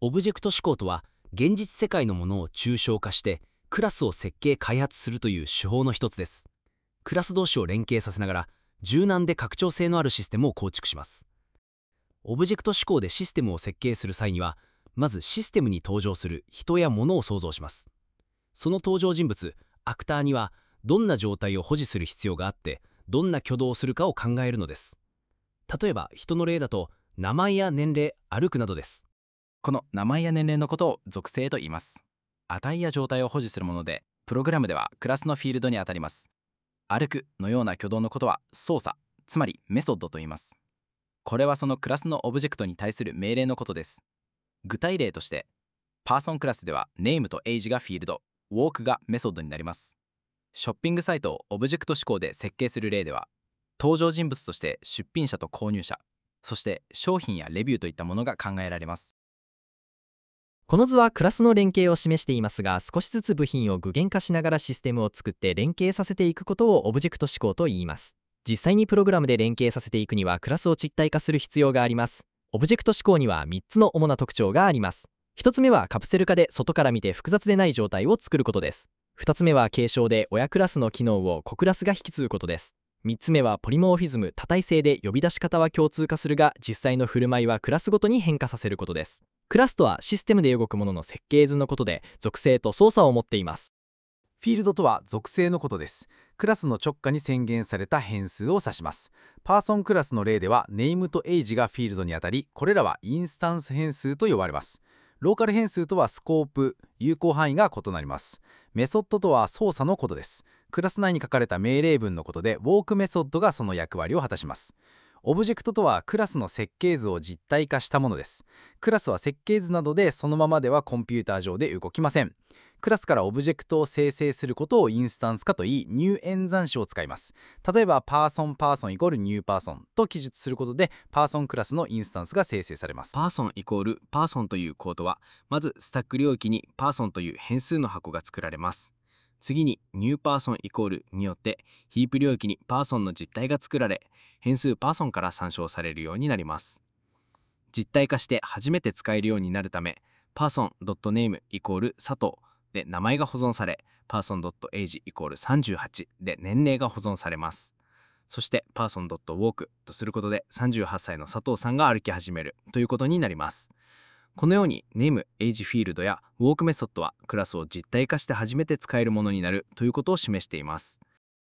オブジェクト思考とは現実世界のものを抽象化してクラスを設計開発するという手法の一つですクラス同士を連携させながら柔軟で拡張性のあるシステムを構築しますオブジェクト思考でシステムを設計する際にはまずシステムに登場する人や物を想像しますその登場人物アクターにはどんな状態を保持する必要があってどんな挙動をするかを考えるのです例えば人の例だと名前や年齢歩くなどですこの名前や年齢のことを属性と言います値や状態を保持するものでプログラムではクラスのフィールドにあたります歩くのような挙動のことは操作つまりメソッドと言いますこれはそのクラスのオブジェクトに対する命令のことです具体例としてパーソンクラスではネームとエイジがフィールドウォークがメソッドになりますショッピングサイトをオブジェクト指向で設計する例では登場人物として出品者と購入者そして商品やレビューといったものが考えられますこの図はクラスの連携を示していますが少しずつ部品を具現化しながらシステムを作って連携させていくことをオブジェクト思考と言います実際にプログラムで連携させていくにはクラスを実体化する必要がありますオブジェクト思考には3つの主な特徴があります1つ目はカプセル化で外から見て複雑でない状態を作ることです2つ目は継承で親クラスの機能を子クラスが引き継ぐことです3つ目はポリモーフィズム多体性で呼び出し方は共通化するが実際の振る舞いはクラスごとに変化させることですクラスとはシステムで動くものの設計図のことで属性と操作を持っていますフィールドとは属性のことですクラスの直下に宣言された変数を指しますパーソンクラスの例ではネームとエイジがフィールドにあたりこれらはインスタンス変数と呼ばれますローカル変数とはスコープ有効範囲が異なりますメソッドとは操作のことですクラス内に書かれた命令文のことでウォークメソッドがその役割を果たしますオブジェクトとはクラスの設計図を実体化したものです。クラスは設計図などでそのままではコンピューター上で動きません。クラスからオブジェクトを生成することをインスタンス化といいニュー演算子を使います例えばパーソンパーソンイコールニューパーソンと記述することでパーソンクラスのインスタンスが生成されますパーソンイコールパーソンというコードはまずスタック領域にパーソンという変数の箱が作られます次に、ニューパーソンイコールによって、ヒープ領域にパーソンの実態が作られ、変数パーソンから参照されるようになります。実体化して初めて使えるようになるため、パーソン n a m e イコール佐藤で名前が保存され、パーソン a g e イコール38で年齢が保存されます。そしてパーソン w a l k とすることで38歳の佐藤さんが歩き始めるということになります。このようにネーム、エイジフィールドやウォークメソッドはクラスを実体化して初めて使えるものになるということを示しています。